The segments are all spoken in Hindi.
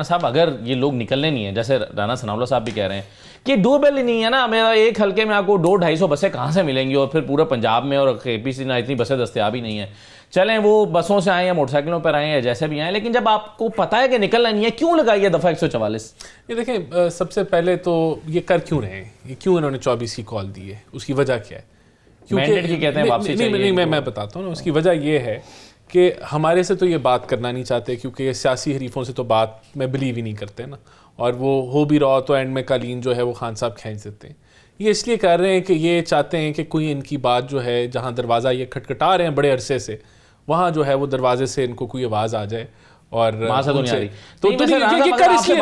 साहब अगर ये लोग निकलने नहीं है जैसे राणा सनावला साहब भी कह रहे हैं कि बेल ही नहीं है ना मेरा एक हल्के में आपको दो ढाई सौ बसें कहाँ से मिलेंगी और फिर पूरे पंजाब में और के पी सी ना इतनी बसें दस्तियाब ही नहीं है चलें वो बसों से आए या मोटरसाइकिलों पर आए या जैसे भी आए लेकिन जब आपको पता है कि निकलना नहीं है क्यों लगाई है दफ़ा एक सौ चवालीस ये देखें सबसे पहले तो ये कर क्यों रहे हैं ये क्यों इन्होंने चौबीस की कॉल दी है उसकी वजह क्या है क्योंकि कहते हैं वापसी नहीं मैं बताता हूँ ना उसकी वजह यह है कि हमारे से तो ये बात करना नहीं चाहते क्योंकि सियासी हरीफों से तो बात में बिलीव ही नहीं करते ना और वो हो भी रहा तो एंड में कालीन जो है वो खान साहब खींच देते हैं ये इसलिए कर रहे हैं कि ये चाहते हैं कि कोई इनकी बात जो है जहाँ दरवाज़ा ये खटखटा रहे हैं बड़े अरसे से वहाँ जो है वो दरवाजे से इनको कोई आवाज़ आ जाए और तो, तो आपसे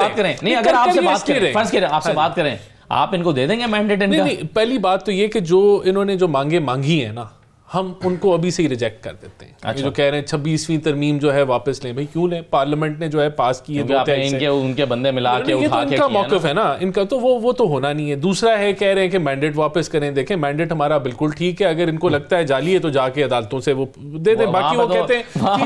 हाँ बात करें आप इनको दे देंगे पहली बात तो ये कि जो इन्होंने जो मांगे मांगी है ना हम उनको अभी से ही रिजेक्ट कर देते हैं अच्छा। जो कह रहे हैं छब्बीसवीं तरमीम जो है वापस लें भाई क्यों लें पार्लियामेंट ने जो है पास की है इनके उनके बंदे मिला के तो उठा तो के मौकफ है ना इनका तो वो वो तो होना नहीं है दूसरा है कह रहे हैं कि मैंडेट वापस करें देखें मैंडेट हमारा बिल्कुल ठीक है अगर इनको लगता है जाली है तो जाके अदालतों से वो दे दें बाकी वो तो- कहते हैं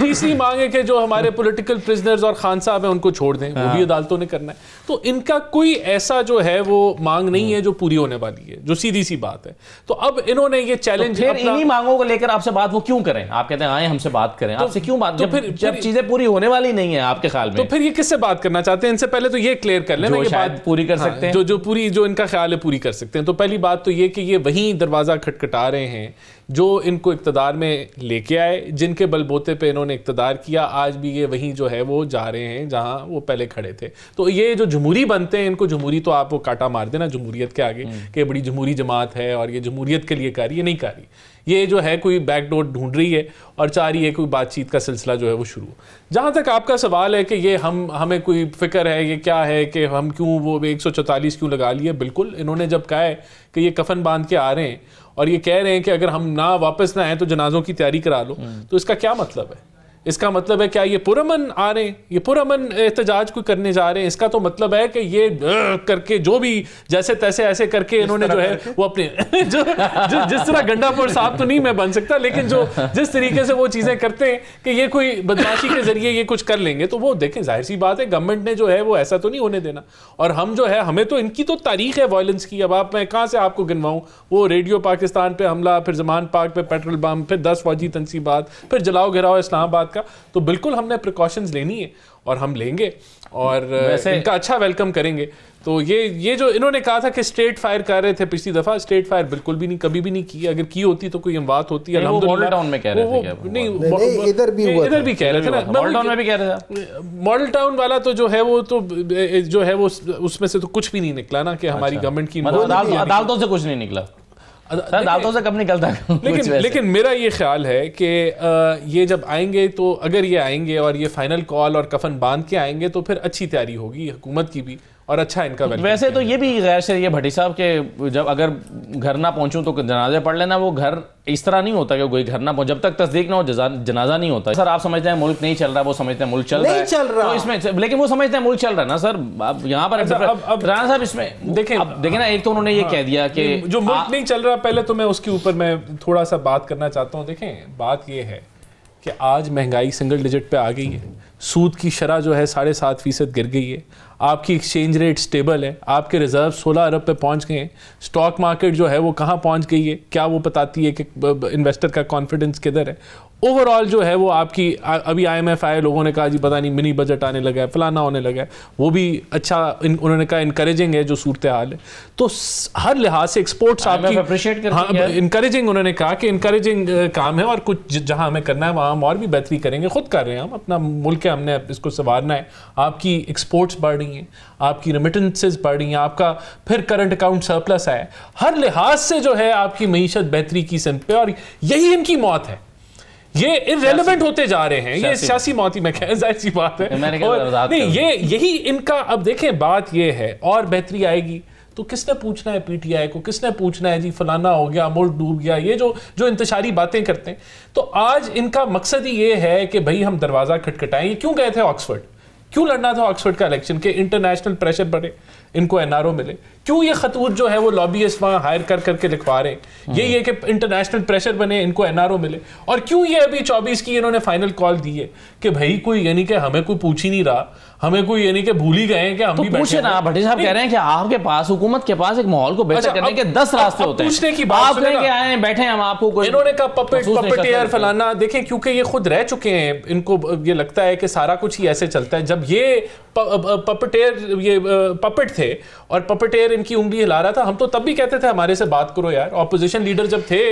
तीसरी तो- मांग है कि जो हमारे पोलिटिकल प्रिजनर्स और खान साहब हैं उनको छोड़ दें वो भी हाँ। अदालतों ने करना है तो इनका कोई ऐसा जो है वो मांग नहीं हम्म। है जो पूरी होने वाली है जो सीधी सी बात है तो अब इन्होंने ये चैलेंज इन्हीं मांगों को लेकर आपसे बात वो क्यों करें आप कहते हैं आए हमसे बात करें तो, आपसे क्यों बात तो जब, फिर जब चीजें पूरी होने वाली नहीं है आपके ख्याल में तो फिर ये किससे बात करना चाहते हैं इनसे पहले तो ये क्लियर कर लें बात पूरी कर हाँ, सकते हैं जो जो पूरी जो इनका ख्याल है पूरी कर सकते हैं तो पहली बात तो ये कि ये वही दरवाजा खटखटा रहे हैं जो इनको इकतदार में लेके आए जिनके बलबोते पे इन्होंने इकतदार किया आज भी ये वहीं जो है वो जा रहे हैं जहाँ वो पहले खड़े थे तो ये जो जमहूरी बनते हैं इनको जमहूरी तो आप वो काटा मार देना जमहूरियत के आगे हम्म। कि बड़ी जमहूरी जमात है और ये जमहूरीत के लिए रही है नहीं रही ये जो है कोई बैकडोर ढूंढ रही है और चाह रही है कोई बातचीत का सिलसिला जो है वो शुरू जहाँ तक आपका सवाल है कि ये हम हमें कोई फिक्र है ये क्या है कि हम क्यों वो एक क्यों लगा लिए बिल्कुल इन्होंने जब कहा है कि ये कफन बांध के आ रहे हैं और ये कह रहे हैं कि अगर हम ना वापस ना आए तो जनाजों की तैयारी करा लो हम्म। तो इसका क्या मतलब है इसका मतलब है क्या ये पुरमन आ रहे हैं ये पुरमन एहतजाज को करने जा रहे हैं इसका तो मतलब है कि ये करके जो भी जैसे तैसे ऐसे करके इन्होंने जो है वो अपने जो, जो जिस तरह गंडापुर साहब तो नहीं मैं बन सकता लेकिन जो जिस तरीके से वो चीज़ें करते हैं कि ये कोई बदमाशी के जरिए ये कुछ कर लेंगे तो वो देखें जाहिर सी बात है गवर्नमेंट ने जो है वो ऐसा तो नहीं होने देना और हम जो है हमें तो इनकी तो तारीख है वायलेंस की अब आप मैं कहाँ से आपको गिनवाऊँ वो रेडियो पाकिस्तान पर हमला फिर जमान पार्क पर पेट्रोल बम फिर दस फौजी तनसीबात फिर जलाओ घिराओ इस्लामाबाद का तो बिल्कुल हमने प्रिकॉशंस लेनी है और हम लेंगे और इनका अच्छा वेलकम करेंगे तो ये ये जो इन्होंने कहा था कि स्ट्रेट फायर कर रहे थे पिछली दफा स्ट्रेट फायर बिल्कुल भी नहीं कभी भी नहीं की अगर की होती तो कोई हम बात होती है मॉडल टाउन में कह रहे थे नहीं इधर भी इधर भी कह रहे थे मॉडल टाउन में भी कह रहे थे मॉडल टाउन वाला तो जो है वो तो जो है वो उसमें से तो कुछ भी नहीं निकला ना कि हमारी गवर्नमेंट अच्छा। की मतलब अदालतों से कुछ नहीं निकला सर दांतों से कब निकलता है लेकिन लेकिन मेरा ये ख्याल है कि ये जब आएंगे तो अगर ये आएंगे और ये फाइनल कॉल और कफन बांध के आएंगे तो फिर अच्छी तैयारी होगी हुकूमत की भी और अच्छा इनका वैसे तो ये भी गैर शरीय भट्टी साहब के जब अगर घर ना पहुंचूं तो जनाजे पढ़ लेना वो घर इस तरह नहीं होता कि कोई घर ना पहुंच जब तक तस्दीक ना हो जनाजा नहीं होता सर आप समझते हैं मुल्क नहीं चल रहा है वो समझते हैं मुल्क चल रहा है चल रहा तो इसमें लेकिन वो समझते हैं मुल्क चल रहा है ना सर आप यहाँ पर अच्छा, राणा साहब इसमें देखें देखे ना एक तो उन्होंने ये हाँ। कह दिया कि जो मुल्क नहीं चल रहा पहले तो मैं उसके ऊपर मैं थोड़ा सा बात करना चाहता हूँ देखें बात ये है कि आज महंगाई सिंगल डिजिट पे आ गई है सूद की शरह जो है साढ़े सात फीसद गिर गई है आपकी एक्सचेंज रेट स्टेबल है आपके रिजर्व 16 अरब पे पहुंच गए हैं स्टॉक मार्केट जो है वो कहाँ पहुंच गई है क्या वो बताती है कि इन्वेस्टर का कॉन्फिडेंस किधर है ओवरऑल जो है वो आपकी अभी आई एम आए लोगों ने कहा जी पता नहीं मिनी बजट आने लगा है फलाना होने लगा है वो भी अच्छा इन, उन्होंने कहा इंकरेजिंग है जो सूरत हाल है तो हर लिहाज से एक्सपोर्ट्स आपकी इंकरेजिंग हाँ, उन्होंने कहा कि इंकरेजिंग काम है और कुछ जहाँ हमें करना है वहाँ हम और भी बेहतरी करेंगे खुद कर रहे हैं हम अपना मुल्क है हमने इसको संवारना है आपकी एक्सपोर्ट्स बढ़ रही हैं आपकी रिमिटेंसेज बढ़ रही हैं आपका फिर करंट अकाउंट सरप्लस है हर लिहाज से जो है आपकी मीशत बेहतरी की सिम पे और यही इनकी मौत है ये इनरेलीवेंट होते जा रहे हैं ये सियासी मौती में जाहिर सी बात है तो और नहीं ये यही इनका अब देखें बात ये है और बेहतरी आएगी तो किसने पूछना है पीटीआई को किसने पूछना है जी फलाना हो गया मुल्क डूब गया ये जो जो इंतजारी बातें करते हैं तो आज इनका मकसद ही ये है कि भाई हम दरवाज़ा खटखटाएं ये क्यों गए थे ऑक्सफर्ड क्यों लड़ना था ऑक्सफर्ड का इलेक्शन के इंटरनेशनल प्रेशर बढ़े इनको एनआरओ मिले क्यों ये खतूत जो है वो लॉबियस्ट वहाँ हायर कर करके लिखवा रहे हैं ये हम्म। ये कि इंटरनेशनल प्रेशर बने इनको एनआरओ मिले और क्यों ये अभी चौबीस की इन्होंने फाइनल कॉल दी है कि भाई कोई यानी कि हमें कोई पूछ ही नहीं रहा हमें कोई ये नहीं कि भूल ही गए कि हम तो भी पूछे ना भट्टी साहब कह रहे हैं कि आपके पास हुकूमत के पास एक माहौल को बेहतर अच्छा, करने के दस रास्ते होते हैं की बात लेके आए हैं बैठे हम आपको कोई इन्होंने कहा पपेट पपेटियर फलाना देखें क्योंकि ये खुद रह चुके हैं इनको ये लगता है कि सारा कुछ ही ऐसे चलता है जब ये पपटेयर ये पपट थे और पपटेयर इनकी उंगली हिला रहा था हम तो तब भी कहते थे हमारे से बात करो यार ऑपोजिशन लीडर जब थे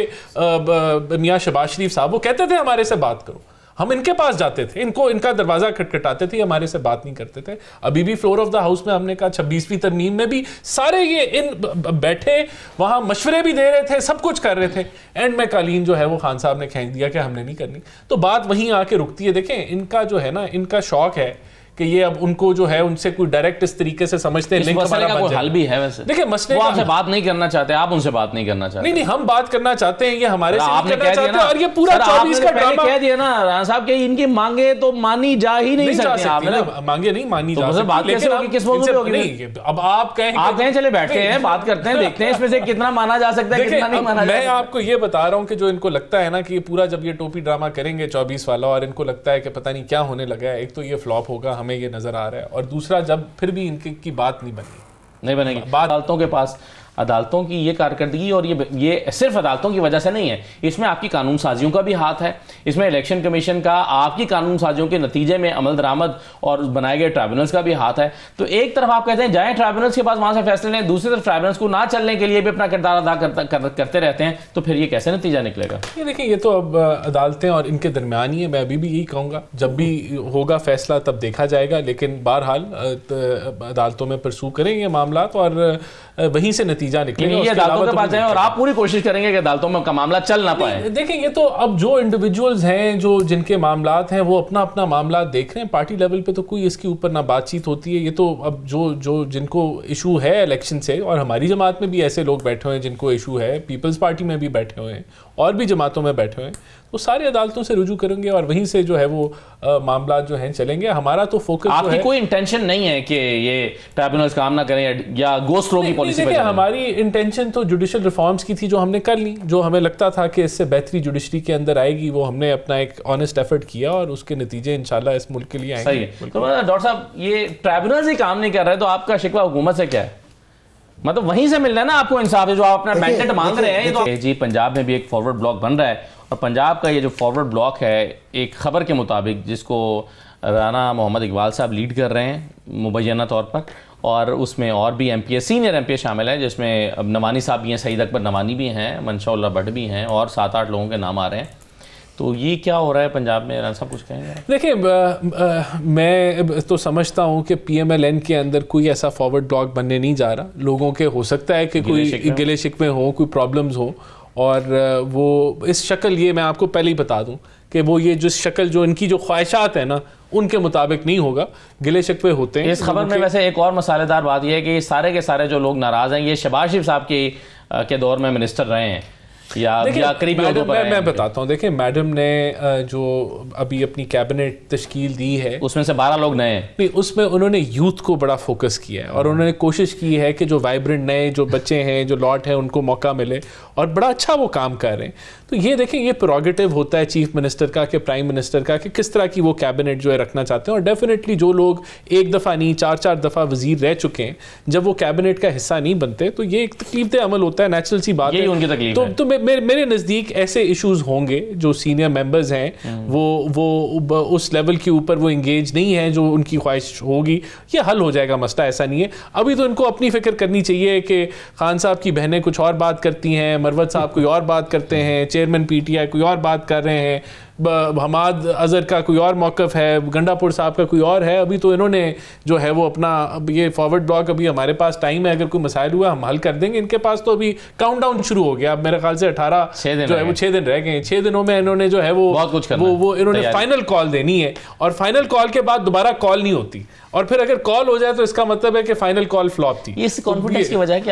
मियाँ शबाज शरीफ साहब वो कहते थे हमारे से बात करो हम इनके पास जाते थे इनको इनका दरवाजा खटखटाते थे हमारे से बात नहीं करते थे अभी भी फ्लोर ऑफ द हाउस में हमने कहा छब्बीसवीं तरमीम में भी सारे ये इन बैठे वहां मशवरे भी दे रहे थे सब कुछ कर रहे थे एंड में कालीन जो है वो खान साहब ने खेच दिया कि हमने नहीं करनी तो बात वहीं आके रुकती है देखें इनका जो है ना इनका शौक है कि ये अब उनको जो है उनसे कोई डायरेक्ट इस तरीके से समझते हैं लिंक हमारा का कोई हल भी है वैसे देखिए मसले वो आपसे बात नहीं करना चाहते आप उनसे बात नहीं करना चाहते नहीं नहीं हम बात करना चाहते हैं ये हमारे से आपने कह दिया ना और ये पूरा 24 तो का ड्रामा कह दिया ना राणा साहब के इनकी मांगे तो मानी जा ही नहीं सकती आपने मांगे नहीं मानी तो जा सकती बात कैसे होगी किस मौजूद पे होगी अब आप कहें आप कहें चले बैठते हैं बात करते हैं देखते हैं इसमें से कितना माना जा सकता है कितना नहीं माना मैं आपको ये बता रहा हूं कि जो इनको लगता है ना कि ये पूरा जब ये टोपी ड्रामा करेंगे 24 वाला और इनको लगता है कि पता नहीं क्या होने लगा है एक तो ये फ्लॉप होगा हमें ये नज़र आ रहा है और दूसरा जब फिर भी इनकी की बात नहीं बनी नहीं बनेगी बात अदालतों के पास अदालतों की ये कारकर्दगी और ये ये सिर्फ अदालतों की वजह से नहीं है इसमें आपकी कानून साजियों का भी हाथ है इसमें इलेक्शन कमीशन का आपकी कानून साजियों के नतीजे में अमल दरामद और बनाए गए ट्राइब्यूनल्स का भी हाथ है तो एक तरफ आप कहते हैं जाए ट्राइब्यूनल्स के पास वहां से फैसले लें दूसरी तरफ ट्राइब्यूनल्स को ना चलने के लिए भी अपना किरदार अदा करते रहते हैं तो फिर ये कैसे नतीजा निकलेगा ये देखिए ये तो अब अदालतें और इनके दरमियान ही है मैं अभी भी यही कहूँगा जब भी होगा फैसला तब देखा जाएगा लेकिन बहरहाल अदालतों में परसू ये मामला और वहीं से नतीजा नतीजा निकले ये अदालतों के तो पास जाए और आप पूरी कोशिश करेंगे कि अदालतों में का मामला चल ना पाए देखिए ये तो अब जो इंडिविजुअल्स हैं जो जिनके मामला हैं वो अपना अपना मामला देख रहे हैं पार्टी लेवल पे तो कोई इसके ऊपर ना बातचीत होती है ये तो अब जो जो जिनको इशू है इलेक्शन से और हमारी जमात में भी ऐसे लोग बैठे हुए हैं जिनको इशू है पीपल्स पार्टी में भी बैठे हुए हैं और भी जमातों में बैठे हुए हैं वो सारी अदालतों से रुजू करेंगे और वहीं से जो है वो मामला जो है चलेंगे हमारा तो फोकस आपकी कोई इंटेंशन नहीं है कि ये ट्राइब्यूनल्स काम ना करें या गोस्ट रो की पॉलिसी पर हमारी इंटेंशन तो जुडिशल रिफॉर्म्स की थी जो हमने कर ली जो हमें लगता था कि इससे बेहतरी जुडिशरी के अंदर आएगी वो हमने अपना एक ऑनेस्ट एफर्ट किया और उसके नतीजे इंशाल्लाह इस मुल्क के लिए आएंगे तो डॉक्टर साहब ये ट्राइब्यूनल ही काम नहीं कर रहे तो आपका शिकवा हुकूमत से क्या है मतलब वहीं से मिल रहा है ना आपको इंसाफ जो आप अपना मैंडेट मांग रहे हैं ये तो जी पंजाब में भी एक फॉरवर्ड ब्लॉक बन रहा है और पंजाब का ये जो फॉरवर्ड ब्लॉक है एक खबर के मुताबिक जिसको राना मोहम्मद इकबाल साहब लीड कर रहे हैं मुबैना तौर पर और उसमें और भी M P S senior M P A शामिल हैं जिसमें अब नवानी साहब भी हैं सईद अकबर नवानी भी हैं मनशा भट्ट भी हैं और सात आठ लोगों के नाम आ रहे हैं तो ये क्या हो रहा है पंजाब में ऐसा कुछ कहेंगे देखिए मैं तो समझता हूँ कि पीएमएलएन के अंदर कोई ऐसा फॉरवर्ड ब्लॉक बनने नहीं जा रहा लोगों के हो सकता है कि कोई गिले शिकवे हो कोई प्रॉब्लम्स हो और वो इस शक्ल ये मैं आपको पहले ही बता दूं कि वो ये जिस शक्ल जो इनकी जो ख्वाहिशात है ना उनके मुताबिक नहीं होगा गिले शिकवे होते हैं इस खबर में वैसे एक और मसालेदार बात यह है कि सारे के सारे जो लोग नाराज़ हैं ये शबाज शिफ साहब के दौर में मिनिस्टर रहे हैं या मैं, मैं बताता हूँ देखें मैडम ने जो अभी अपनी कैबिनेट तश्कील दी है उसमें से बारह लोग नए हैं उसमें उन्होंने यूथ को बड़ा फोकस किया है और हम्म। उन्होंने कोशिश की है कि जो वाइब्रेंट नए जो बच्चे हैं जो लॉट हैं उनको मौका मिले और बड़ा अच्छा वो काम कर रहे हैं तो ये देखें ये प्रोगेटिव होता है चीफ मिनिस्टर का कि प्राइम मिनिस्टर का कि किस तरह की वो कैबिनेट जो है रखना चाहते हैं और डेफिनेटली जो लोग एक दफ़ा नहीं चार चार दफ़ा वजीर रह चुके हैं जब वो कैबिनेट का हिस्सा नहीं बनते तो ये एक तकलीफ अमल होता है नेचुरल सी बात है उनकी तकलीफ तो, तो मैं मेरे मेरे नज़दीक ऐसे इश्यूज होंगे जो सीनियर मेंबर्स हैं हम्म। वो वो उस लेवल के ऊपर वो इंगेज नहीं है जो उनकी ख्वाहिश होगी ये हल हो जाएगा मसला ऐसा नहीं है अभी तो इनको अपनी फिक्र करनी चाहिए कि खान साहब की बहनें कुछ और बात करती हैं मरवत साहब कोई और बात करते हैं चेयरमैन पी कोई और बात कर रहे हैं हमाद अजहर का कोई और मौक़ है गंडापुर साहब का कोई और है अभी तो इन्होंने जो है वो अपना अब ये फॉरवर्ड ब्लॉक अभी हमारे पास टाइम है अगर कोई मसाइल हुआ हम हल कर देंगे इनके पास तो अभी काउंटडाउन शुरू हो गया अब मेरे ख्याल से अठारह जो है वो छः दिन रह गए छः दिनों में इन्होंने जो है वो कुछ वो वो इन्होंने फाइनल कॉल देनी है और फाइनल कॉल के बाद दोबारा कॉल नहीं होती और फिर अगर कॉल हो जाए तो इसका मतलब है कि फाइनल कॉल फ्लॉप थी इस कॉन्फिडेंस तो की वजह क्या